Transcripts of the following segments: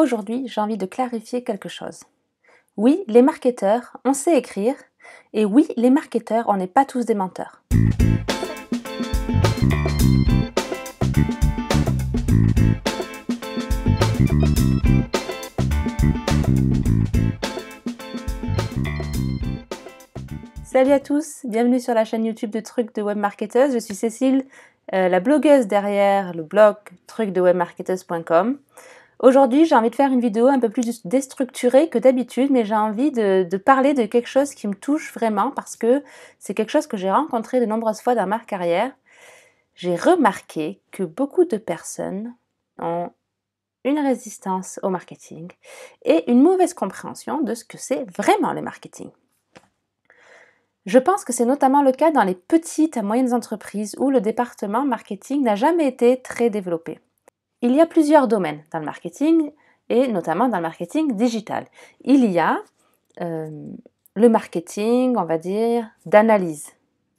Aujourd'hui, j'ai envie de clarifier quelque chose. Oui, les marketeurs, on sait écrire, et oui, les marketeurs, on n'est pas tous des menteurs. Salut à tous, bienvenue sur la chaîne YouTube de Trucs de Web Webmarketeuse. Je suis Cécile, euh, la blogueuse derrière le blog de trucdewebmarketeuse.com. Aujourd'hui, j'ai envie de faire une vidéo un peu plus déstructurée que d'habitude, mais j'ai envie de, parler de quelque chose qui me touche vraiment parce que c'est quelque chose que j'ai rencontré de nombreuses fois dans ma carrière. J'ai remarqué que beaucoup de personnes ont une résistance au marketing et une mauvaise compréhension de ce que c'est vraiment le marketing. Je pense que c'est notamment le cas dans les petites à moyennes entreprises où le département marketing n'a jamais été très développé. Il y a plusieurs domaines dans le marketing et notamment dans le marketing digital. Il y a euh, le marketing, on va dire, d'analyse.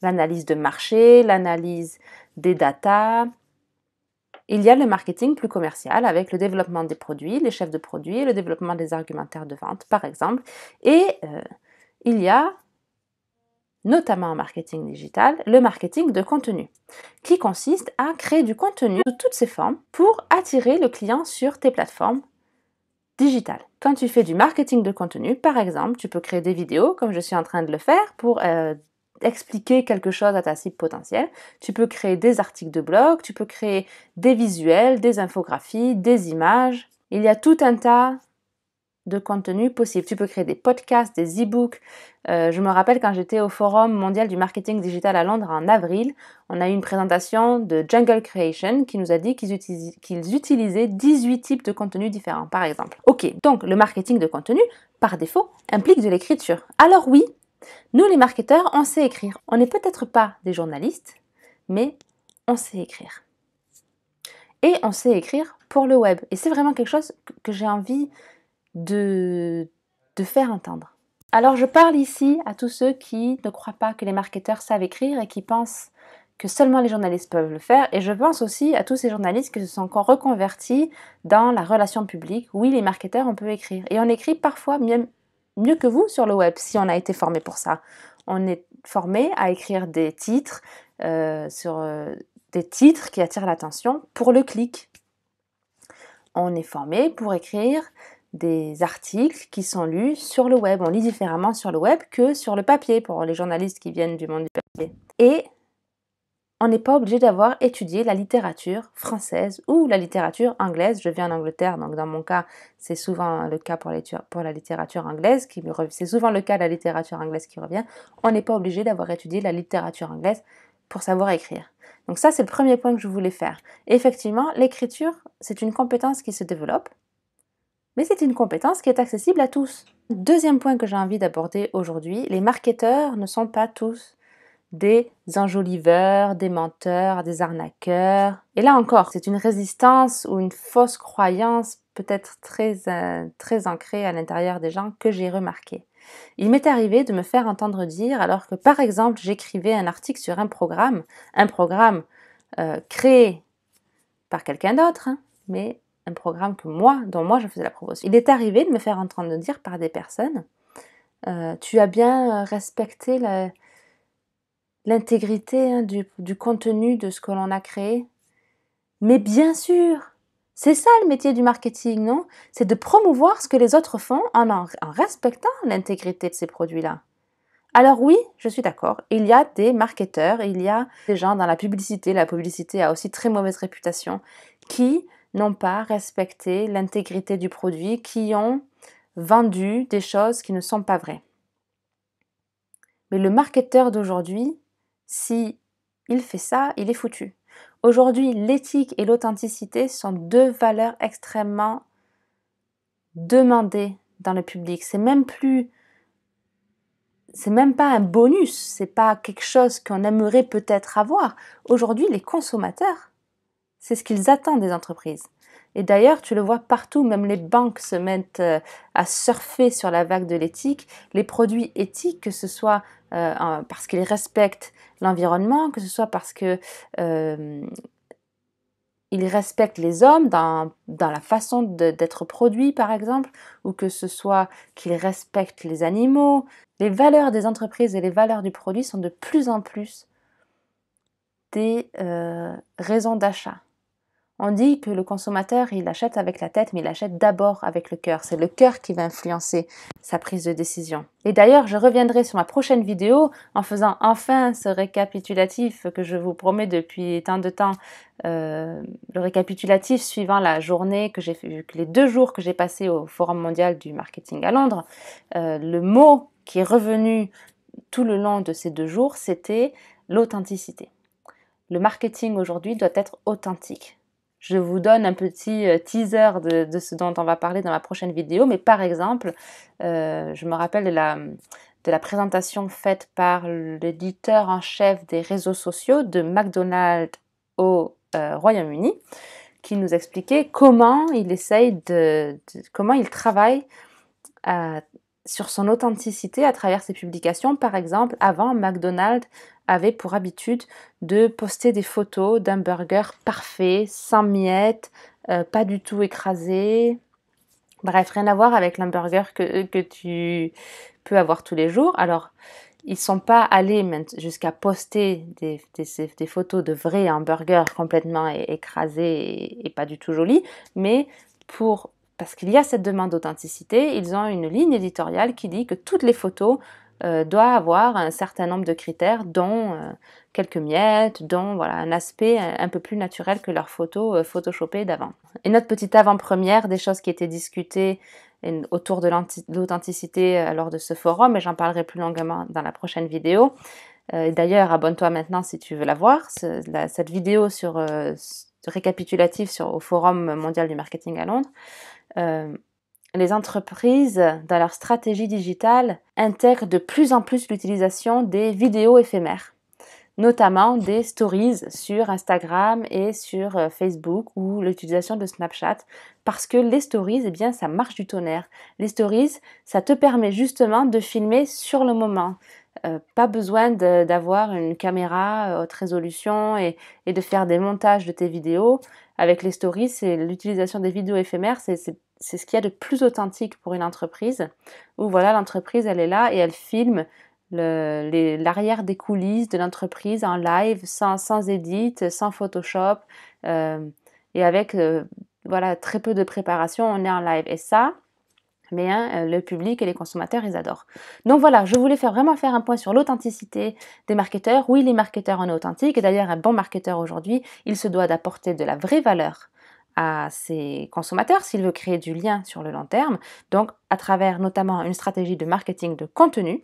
L'analyse de marché, l'analyse des datas. Il y a le marketing plus commercial avec le développement des produits, les chefs de produits, le développement des argumentaires de vente, par exemple. Et euh, il y a notamment en marketing digital, le marketing de contenu, qui consiste à créer du contenu de toutes ses formes pour attirer le client sur tes plateformes digitales. Quand tu fais du marketing de contenu, par exemple, tu peux créer des vidéos, comme je suis en train de le faire, pour euh, expliquer quelque chose à ta cible potentielle. Tu peux créer des articles de blog, tu peux créer des visuels, des infographies, des images. Il y a tout un tas de contenu possible. Tu peux créer des podcasts, des e-books. Euh, je me rappelle quand j'étais au Forum mondial du marketing digital à Londres en avril, on a eu une présentation de Jungle Creation qui nous a dit qu'ils, qu'ils utilisaient 18 types de contenus différents, par exemple. Ok, donc le marketing de contenu, par défaut, implique de l'écriture. Alors oui, nous les marketeurs, on sait écrire. On n'est peut-être pas des journalistes, mais on sait écrire. Et on sait écrire pour le web. Et c'est vraiment quelque chose que j'ai envie de, de faire entendre. Alors je parle ici à tous ceux qui ne croient pas que les marketeurs savent écrire et qui pensent que seulement les journalistes peuvent le faire. Et je pense aussi à tous ces journalistes qui se sont reconvertis dans la relation publique. Oui, les marketeurs, on peut écrire. Et on écrit parfois mieux, mieux que vous sur le web, si on a été formé pour ça. On est formé à écrire des titres, euh, sur, euh, des titres qui attirent l'attention pour le clic. On est formé pour écrire des articles qui sont lus sur le web. On lit différemment sur le web que sur le papier pour les journalistes qui viennent du monde du papier. Et on n'est pas obligé d'avoir étudié la littérature française ou la littérature anglaise. Je viens en Angleterre, donc dans mon cas, c'est souvent le cas pour, la littérature anglaise qui c'est souvent le cas la littérature anglaise qui revient. On n'est pas obligé d'avoir étudié la littérature anglaise pour savoir écrire. Donc ça, c'est le premier point que je voulais faire. effectivement, l'écriture, c'est une compétence qui se développe mais c'est une compétence qui est accessible à tous. Deuxième point que j'ai envie d'aborder aujourd'hui, les marketeurs ne sont pas tous des enjoliveurs, des menteurs, des arnaqueurs. Et là encore, c'est une résistance ou une fausse croyance peut-être très, euh, très ancrée à l'intérieur des gens que j'ai remarquée. Il m'est arrivé de me faire entendre dire, alors que par exemple j'écrivais un article sur un programme, un programme euh, créé par quelqu'un d'autre, hein, mais un programme que moi, dont moi je faisais la promotion. Il est arrivé de me faire entendre dire par des personnes euh, Tu as bien respecté l'intégrité hein, du, contenu de ce que l'on a créé. Mais bien sûr c'est ça le métier du marketing, non C'est de promouvoir ce que les autres font en, en respectant l'intégrité de ces produits-là. Alors oui, je suis d'accord, il y a des marketeurs, il y a des gens dans la publicité, la publicité a aussi très mauvaise réputation, qui n'ont pas respecté l'intégrité du produit, qui ont vendu des choses qui ne sont pas vraies. Mais le marketeur d'aujourd'hui, si il fait ça, il est foutu. Aujourd'hui, l'éthique et l'authenticité sont deux valeurs extrêmement demandées dans le public. C'est même plus c'est même pas un bonus, c'est pas quelque chose qu'on aimerait peut-être avoir. Aujourd'hui, les consommateurs c'est ce qu'ils attendent des entreprises. Et d'ailleurs, tu le vois partout, même les banques se mettent euh, à surfer sur la vague de l'éthique. Les produits éthiques, que ce soit euh, parce qu'ils respectent l'environnement, que ce soit parce que euh, respectent les hommes dans, la façon d'être produits, par exemple, ou que ce soit qu'ils respectent les animaux. Les valeurs des entreprises et les valeurs du produit sont de plus en plus des raisons d'achat on dit que le consommateur, il achète avec la tête, mais il achète d'abord avec le cœur. C'est le cœur qui va influencer sa prise de décision. Et d'ailleurs, je reviendrai sur ma prochaine vidéo en faisant enfin ce récapitulatif que je vous promets depuis tant de temps. Euh, le récapitulatif suivant la journée que j'ai fait, les deux jours que j'ai passé au Forum mondial du marketing à Londres. Euh, le mot qui est revenu tout le long de ces deux jours, c'était l'authenticité. Le marketing aujourd'hui doit être authentique je vous donne un petit euh, teaser de, ce dont on va parler dans ma prochaine vidéo. Mais par exemple, euh, je me rappelle de la, présentation faite par l'éditeur en chef des réseaux sociaux de McDonald's au euh, Royaume-Uni, qui nous expliquait comment il essaye de, comment il travaille à, sur son authenticité à travers ses publications. Par exemple, avant, McDonald's avait pour habitude de poster des photos d'un burger parfait, sans miettes, euh, pas du tout écrasé. Bref, rien à voir avec l'hamburger que, tu peux avoir tous les jours. Alors, ils sont pas allés jusqu'à poster des, photos de vrais hamburgers complètement écrasés et pas du tout jolis, mais pour parce qu'il y a cette demande d'authenticité, ils ont une ligne éditoriale qui dit que toutes les photos euh, doivent avoir un certain nombre de critères, dont euh, quelques miettes, dont voilà, un aspect euh, un, peu plus naturel que leurs photos photoshopées d'avant. Et notre petite avant-première des choses qui étaient discutées autour de l'authenticité lors de ce forum, et j'en parlerai plus longuement dans la prochaine vidéo. D'ailleurs, abonne-toi maintenant si tu veux la voir. cette vidéo sur récapitulative sur, au Forum mondial du marketing à Londres euh, les entreprises, dans leur stratégie digitale, intègrent de plus en plus l'utilisation des vidéos éphémères, notamment des stories sur Instagram et sur euh, Facebook ou l'utilisation de Snapchat, parce que les stories, eh bien, ça marche du tonnerre. Les stories, ça te permet justement de filmer sur le moment. Euh, pas besoin d'avoir une caméra haute résolution et de faire des montages de tes vidéos avec les stories, c'est l'utilisation des vidéos éphémères, c'est ce qu'il y a de plus authentique pour une entreprise, où voilà, l'entreprise, elle est là et elle filme l'arrière des coulisses de l'entreprise en live, sans, sans edit, sans Photoshop, euh, et avec euh, voilà, très peu de préparation, on est en live. Et ça, mais hein, euh, le public et les consommateurs, ils adorent. Donc voilà, je voulais faire vraiment faire un point sur l'authenticité des marketeurs. Oui, les marketeurs en sont authentique. Et d'ailleurs, un bon marketeur aujourd'hui, il se doit d'apporter de la vraie valeur à ses consommateurs s'il veut créer du lien sur le long terme. Donc à travers notamment une stratégie de marketing de contenu.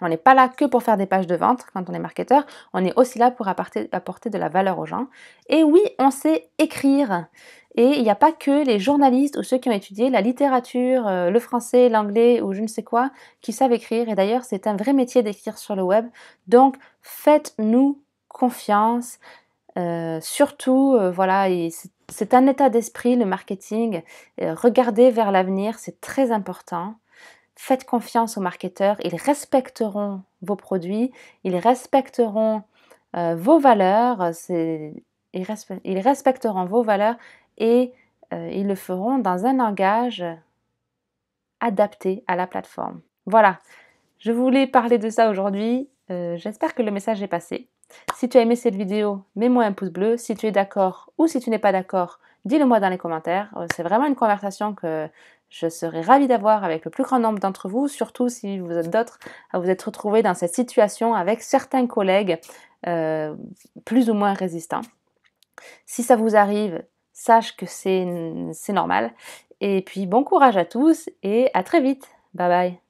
On n'est pas là que pour faire des pages de vente quand on est marketeur, on est aussi là pour apporter de la valeur aux gens. Et oui, on sait écrire. Et il n'y a pas que les journalistes ou ceux qui ont étudié la littérature, euh, le français, l'anglais ou je ne sais quoi, qui savent écrire. Et d'ailleurs, c'est un vrai métier d'écrire sur le web. Donc, faites-nous confiance. Euh, surtout, euh, voilà, c'est un état d'esprit, le marketing. regardez vers l'avenir, c'est très important. Faites confiance aux marketeurs, ils respecteront vos produits, ils respecteront vos valeurs, ils, respecteront vos valeurs et euh, ils le feront dans un langage adapté à la plateforme. Voilà, je voulais parler de ça aujourd'hui. Euh, j'espère que le message est passé. Si tu as aimé cette vidéo, mets-moi un pouce bleu. Si tu es d'accord ou si tu n'es pas d'accord, dis-le moi dans les commentaires. Euh, c'est vraiment une conversation que je serais ravie d'avoir avec le plus grand nombre d'entre vous, surtout si vous êtes d'autres à vous être retrouvés dans cette situation avec certains collègues plus ou moins résistants. Si ça vous arrive, sache que c'est normal. Et puis bon courage à tous et à très vite. Bye bye.